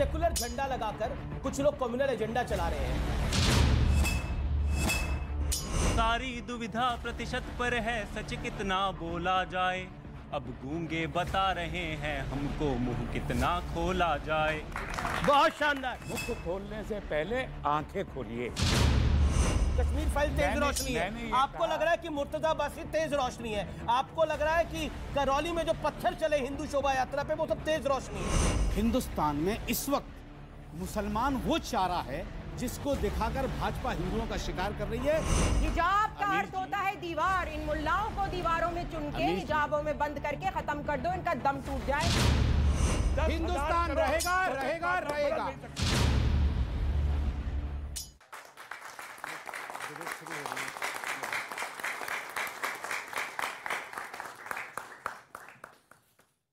Secular झंडा लगाकर कुछ लोग कम्युनल एजेंडा चला रहे हैं सारी दुविधा प्रतिशत पर है सच कितना बोला जाए अब गूंगे बता रहे हैं हमको मुंह कितना खोला जाए बहुत शानदार मुंह खोलने से पहले आंखें खोलिए कश्मीर फाइल तेज रोशनी है आपको लग रहा है कि मुर्तजा बासी तेज रोशनी है आपको लग रहा है कि करौली में जो पत्थर चले हिंदू शोभा यात्रा पे वो सब तेज रोशनी है हिंदुस्तान में इस वक्त मुसलमान वो चारा है जिसको दिखाकर भाजपा हिंदुओं का शिकार कर रही है हिजाब का अर्थ होता है दीवार इन मुल्लाओं को दीवारों में चुन के हिजाबों में बंद करके खत्म कर दो इनका दम टूट जाए हिंदुस्तान रहेगा रहेगा रहेगा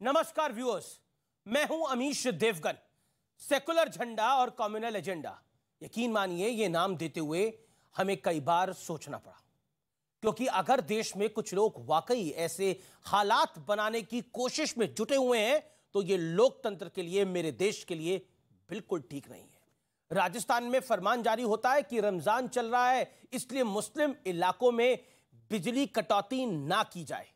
नमस्कार व्यूअर्स मैं हूं अमीश देवगन सेकुलर झंडा और कम्युनल एजेंडा यकीन मानिए ये नाम देते हुए हमें कई बार सोचना पड़ा क्योंकि अगर देश में कुछ लोग वाकई ऐसे हालात बनाने की कोशिश में जुटे हुए हैं तो ये लोकतंत्र के लिए मेरे देश के लिए बिल्कुल ठीक नहीं है राजस्थान में फरमान जारी होता है कि रमजान चल रहा है इसलिए मुस्लिम इलाकों में बिजली कटौती ना की जाए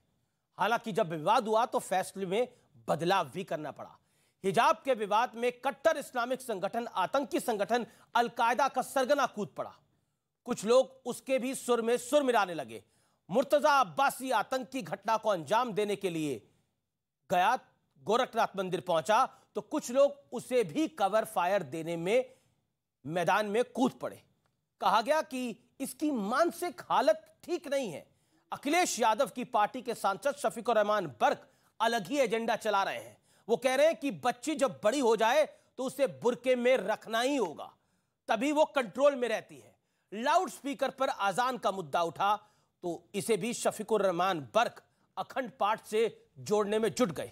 हालांकि जब विवाद हुआ तो फैसले में बदलाव भी करना पड़ा हिजाब के विवाद में कट्टर इस्लामिक संगठन आतंकी संगठन अलकायदा का सरगना कूद पड़ा कुछ लोग उसके भी सुर में सुर मिलाने लगे मुर्तजा अब्बासी आतंकी घटना को अंजाम देने के लिए गया गोरखनाथ मंदिर पहुंचा तो कुछ लोग उसे भी कवर फायर देने में मैदान में कूद पड़े कहा गया कि इसकी मानसिक हालत ठीक नहीं है अखिलेश यादव की पार्टी के सांसद शफीकुर रहमान बर्क अलग ही एजेंडा चला रहे हैं वो कह रहे हैं कि बच्ची जब बड़ी हो जाए तो उसे बुरके में रखना ही होगा तभी वो कंट्रोल में रहती है लाउड स्पीकर पर आजान का मुद्दा उठा तो इसे भी शफीकुर रहमान बर्क अखंड पाठ से जोड़ने में जुट गए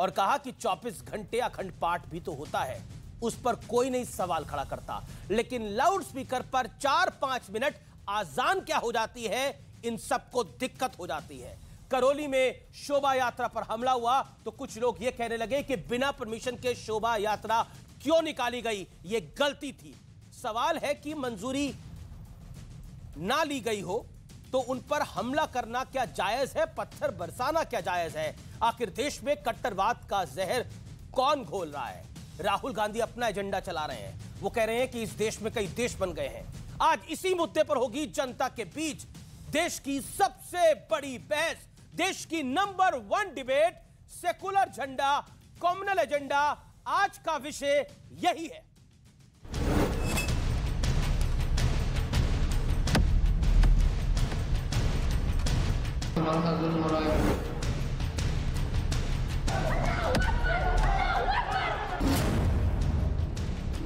और कहा कि 24 घंटे अखंड पाठ भी तो होता है उस पर कोई नहीं सवाल खड़ा करता लेकिन लाउड स्पीकर पर चार पांच मिनट आजान क्या हो जाती है इन सबको दिक्कत हो जाती है करौली में शोभा यात्रा पर हमला हुआ तो कुछ लोग यह कहने लगे कि बिना परमिशन के शोभा यात्रा क्यों निकाली गई यह गलती थी सवाल है कि मंजूरी ना ली गई हो तो उन पर हमला करना क्या जायज है पत्थर बरसाना क्या जायज है आखिर देश में कट्टरवाद का जहर कौन घोल रहा है राहुल गांधी अपना एजेंडा चला रहे हैं वो कह रहे हैं कि इस देश में कई देश बन गए हैं आज इसी मुद्दे पर होगी जनता के बीच देश की सबसे बड़ी बहस देश की नंबर वन डिबेट सेकुलर झंडा कॉमनल एजेंडा आज का विषय यही है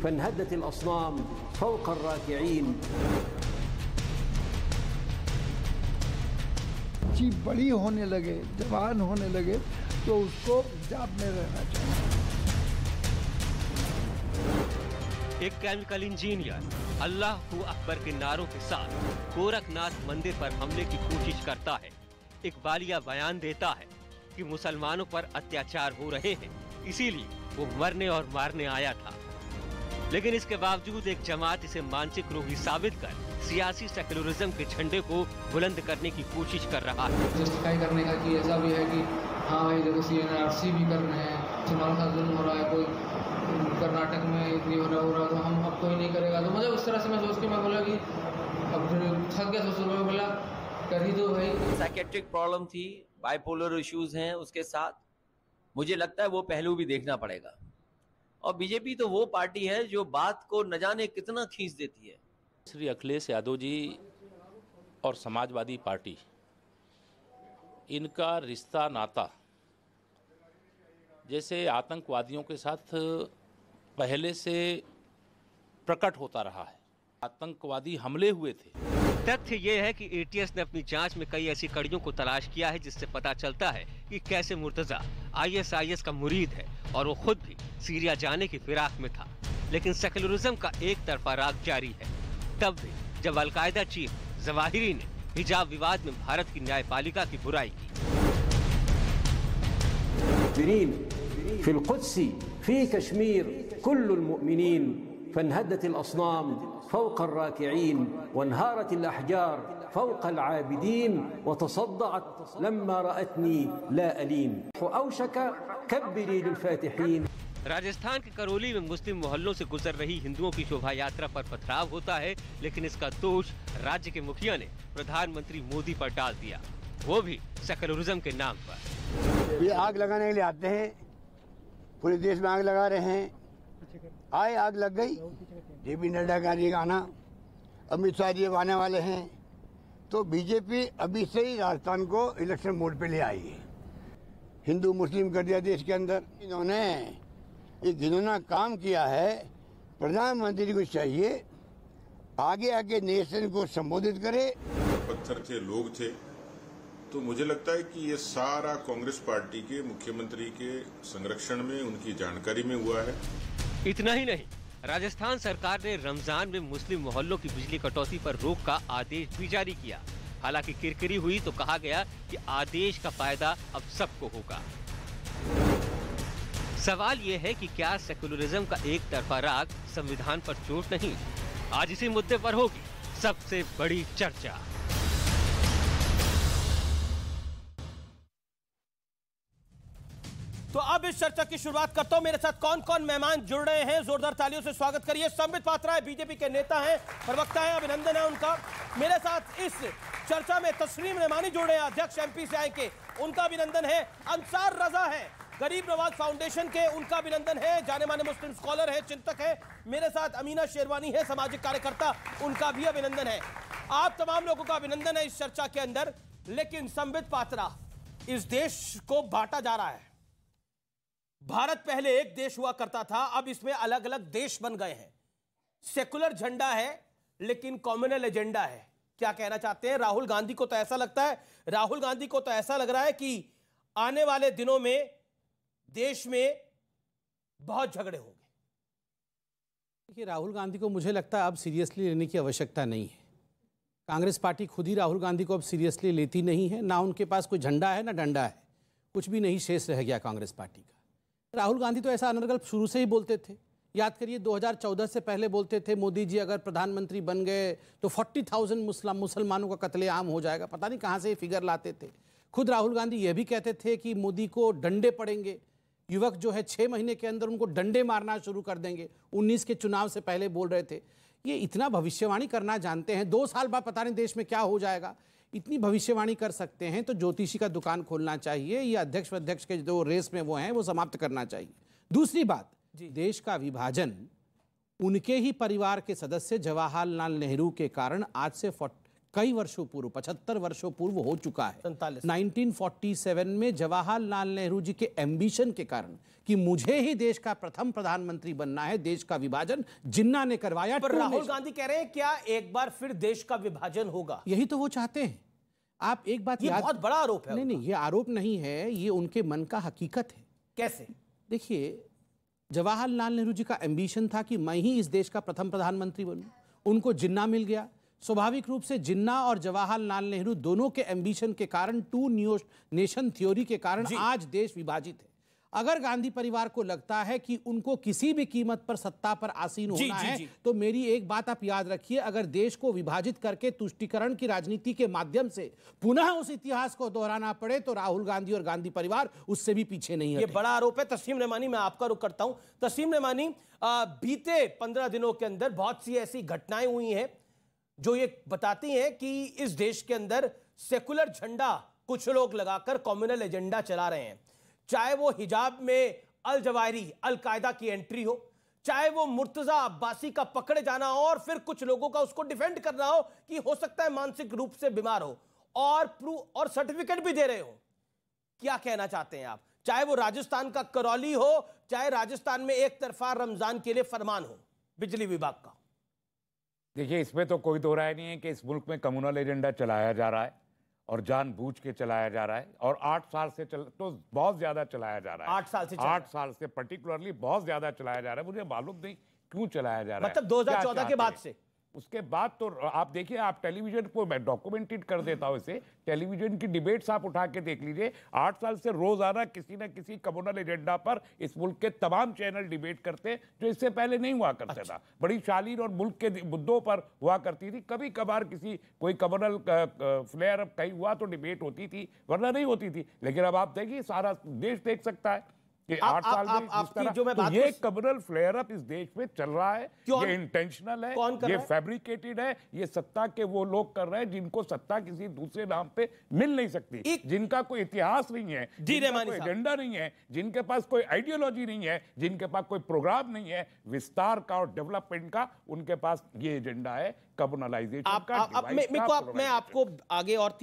فانهدت الاصنام فوق الراكعين बच्ची बड़ी होने लगे जवान होने लगे तो उसको जाप में रहना चाहिए एक केमिकल इंजीनियर अल्लाह अकबर के नारों के साथ गोरखनाथ मंदिर पर हमले की कोशिश करता है एक बालिया बयान देता है कि मुसलमानों पर अत्याचार हो रहे हैं इसीलिए वो मरने और मारने आया था लेकिन इसके बावजूद एक जमात इसे मानसिक रोगी साबित कर सियासी सेकुलरिज्म के झंडे को बुलंद करने की कोशिश कर रहा है जस्टिफाई करने का कि ऐसा भी है कि हाँ भाई देखो सी एन आर सी भी कर रहे हैं चुनाव का जुल्म हो रहा है कोई कर्नाटक में इतनी हो रहा हो रहा तो हम अब कोई नहीं करेगा तो मुझे मतलब उस तरह से मैं सोच के मैं बोला कि अब थक गया सोच मैं बोला कर ही दो भाई साइकेट्रिक प्रॉब्लम थी बाइपोलर इश्यूज हैं उसके साथ मुझे लगता है वो पहलू भी देखना पड़ेगा और बीजेपी तो वो पार्टी है जो बात को न जाने कितना खींच देती है श्री अखिलेश यादव जी और समाजवादी पार्टी इनका रिश्ता नाता जैसे आतंकवादियों के साथ पहले से प्रकट होता रहा है आतंकवादी हमले हुए थे तथ्य ये है कि एटीएस ने अपनी जांच में कई ऐसी कड़ियों को तलाश किया है जिससे पता चलता है कि कैसे मुर्तजा आईएसआईएस का मुरीद है और वो खुद भी सीरिया जाने की फिराक में था लेकिन सेकुलरिज्म का एक तरफा राग जारी है तब भी जब अलकायदा चीफ जवाहिरी ने हिजाब विवाद में भारत की न्यायपालिका की बुराई की في القدس في كشمير كل المؤمنين فانهدت الأصنام فوق الراكعين وانهارت الأحجار فوق العابدين وتصدعت لما رأتني لا ألين أوشك كبري للفاتحين राजस्थान के करौली में मुस्लिम मोहल्लों से गुजर रही हिंदुओं की शोभा यात्रा पर पथराव होता है लेकिन इसका दोष राज्य के मुखिया ने प्रधानमंत्री मोदी पर डाल दिया वो भी सेकुलरिज्म के नाम पर ये आग लगाने के लिए आते हैं पूरे देश में आग लगा रहे हैं आए आग लग गई जे पी नड्डा का जी आना अमित शाह जी आने वाले हैं तो बीजेपी अभी से ही राजस्थान को इलेक्शन मोड पे ले आई है हिंदू मुस्लिम कर दिया देश के अंदर इन्होंने ये जिन्होंने काम किया है प्रधानमंत्री को चाहिए आगे आगे नेशन को संबोधित करे पत्थर थे लोग थे तो मुझे लगता है कि ये सारा कांग्रेस पार्टी के मुख्यमंत्री के संरक्षण में उनकी जानकारी में हुआ है इतना ही नहीं राजस्थान सरकार ने रमजान में मुस्लिम मोहल्लों की बिजली कटौती पर रोक का आदेश भी जारी किया हालांकि किरकिरी हुई तो कहा गया कि आदेश का फायदा अब सबको होगा सवाल ये है कि क्या सेकुलरिज्म का एक तरफा राग संविधान पर चोट नहीं आज इसी मुद्दे पर होगी सबसे बड़ी चर्चा तो अब इस चर्चा की शुरुआत करता हूं मेरे साथ कौन कौन मेहमान जुड़ रहे हैं जोरदार तालियों से स्वागत करिए संबित पात्रा है बीजेपी के नेता हैं प्रवक्ता हैं अभिनंदन है उनका मेरे साथ इस चर्चा में तस्लीम रहमानी जुड़े हैं अध्यक्ष एमपी से आए के उनका अभिनंदन है अंसार रजा है गरीब नवाज फाउंडेशन के उनका अभिनंदन है जाने माने मुस्लिम स्कॉलर है चिंतक है मेरे साथ अमीना शेरवानी है सामाजिक कार्यकर्ता उनका भी अभिनंदन है आप तमाम लोगों का अभिनंदन है इस चर्चा के अंदर लेकिन संबित पात्रा इस देश को बांटा जा रहा है भारत पहले एक देश हुआ करता था अब इसमें अलग अलग देश बन गए हैं सेकुलर झंडा है लेकिन कॉम्युनल एजेंडा है क्या कहना चाहते हैं राहुल गांधी को तो ऐसा लगता है राहुल गांधी को तो ऐसा लग रहा है कि आने वाले दिनों में देश में बहुत झगड़े होंगे देखिए राहुल गांधी को मुझे लगता है अब सीरियसली लेने की आवश्यकता नहीं है कांग्रेस पार्टी खुद ही राहुल गांधी को अब सीरियसली लेती नहीं है ना उनके पास कोई झंडा है ना डंडा है कुछ भी नहीं शेष रह गया कांग्रेस पार्टी का राहुल गांधी तो ऐसा अनर्गल शुरू से ही बोलते थे याद करिए 2014 से पहले बोलते थे मोदी जी अगर प्रधानमंत्री बन गए तो 40,000 मुस्लिम मुसलमानों का कत्लेआम हो जाएगा पता नहीं कहाँ से ये फिगर लाते थे खुद राहुल गांधी यह भी कहते थे कि मोदी को डंडे पड़ेंगे युवक जो है छः महीने के अंदर उनको डंडे मारना शुरू कर देंगे उन्नीस के चुनाव से पहले बोल रहे थे ये इतना भविष्यवाणी करना जानते हैं दो साल बाद पता नहीं देश में क्या हो जाएगा इतनी भविष्यवाणी कर सकते हैं तो ज्योतिषी का दुकान खोलना चाहिए या अध्यक्ष अध्यक्ष के जो रेस में वो हैं वो समाप्त करना चाहिए दूसरी बात देश का विभाजन उनके ही परिवार के सदस्य जवाहरलाल नेहरू के कारण आज से कई वर्षों पूर्व पचहत्तर वर्षों पूर्व हो चुका है 1947 में जवाहरलाल नेहरू जी के एम्बिशन के कारण कि मुझे ही देश का प्रथम प्रधानमंत्री बनना है देश का विभाजन जिन्ना ने करवाया पर राहुल गांधी कह रहे हैं क्या एक बार फिर देश का विभाजन होगा यही तो वो चाहते हैं आप एक बात ये याद... बहुत बड़ा आरोप है नहीं नहीं ये आरोप नहीं है ये उनके मन का हकीकत है कैसे देखिए जवाहरलाल नेहरू जी का एम्बिशन था कि मैं ही इस देश का प्रथम प्रधानमंत्री बनू उनको जिन्ना मिल गया स्वाभाविक रूप से जिन्ना और जवाहरलाल नेहरू दोनों के एम्बिशन के कारण टू न्यू नेशन थ्योरी के कारण आज देश विभाजित है अगर गांधी परिवार को लगता है कि उनको किसी भी कीमत पर सत्ता पर आसीन होना जी, है जी, जी. तो मेरी एक बात आप याद रखिए अगर देश को विभाजित करके तुष्टिकरण की राजनीति के माध्यम से पुनः उस इतिहास को दोहराना पड़े तो राहुल गांधी और गांधी परिवार उससे भी पीछे नहीं है ये बड़ा आरोप है तस्लीम रहमानी मैं आपका रुख करता हूं तस्लीम रहमानी बीते पंद्रह दिनों के अंदर बहुत सी ऐसी घटनाएं हुई हैं जो ये बताती हैं कि इस देश के अंदर सेकुलर झंडा कुछ लोग लगाकर कॉम्युनल एजेंडा चला रहे हैं चाहे वो हिजाब में अल जवाहरी अलकायदा की एंट्री हो चाहे वो मुर्तजा अब्बासी का पकड़े जाना हो और फिर कुछ लोगों का उसको डिफेंड करना हो कि हो सकता है मानसिक रूप से बीमार हो और प्रूफ और सर्टिफिकेट भी दे रहे हो क्या कहना चाहते हैं आप चाहे वो राजस्थान का करौली हो चाहे राजस्थान में एक तरफा रमजान के लिए फरमान हो बिजली विभाग का देखिए इसमें तो कोई दो राय नहीं है कि इस मुल्क में कम्युनल एजेंडा चलाया जा रहा है और जानबूझ के चलाया जा रहा है और आठ साल से चल तो बहुत ज्यादा चलाया जा रहा है आठ साल से आठ साल से पर्टिकुलरली बहुत ज्यादा चलाया जा रहा है मुझे मालूम नहीं क्यों चलाया जा रहा है मतलब 2014 के बाद से उसके बाद तो आप देखिए आप टेलीविजन को मैं डॉक्यूमेंटेड कर देता हूँ इसे टेलीविजन की डिबेट्स आप उठा के देख लीजिए आठ साल से रोजाना किसी ना किसी कम्युनल एजेंडा पर इस मुल्क के तमाम चैनल डिबेट करते जो इससे पहले नहीं हुआ करता अच्छा। था बड़ी शालीन और मुल्क के मुद्दों पर हुआ करती थी कभी कभार किसी कोई कम्युनल फ्लेयर कहीं हुआ तो डिबेट होती थी वरना नहीं होती थी लेकिन अब आप देखिए सारा देश देख सकता है कि आठ साल आप, में आपकी जो मैं तो बात तो ये कमरल फ्लेयर अप इस देश में चल रहा है ये इंटेंशनल है कौन कर ये फैब्रिकेटेड है ये सत्ता के वो लोग कर रहे हैं जिनको सत्ता किसी दूसरे नाम पे मिल नहीं सकती एक... जिनका कोई इतिहास नहीं है जी कोई एजेंडा नहीं है जिनके पास कोई आइडियोलॉजी नहीं है जिनके पास कोई प्रोग्राम नहीं है विस्तार का और डेवलपमेंट का उनके पास ये एजेंडा है कम्युनलाइजेशन का मैं आपको आगे और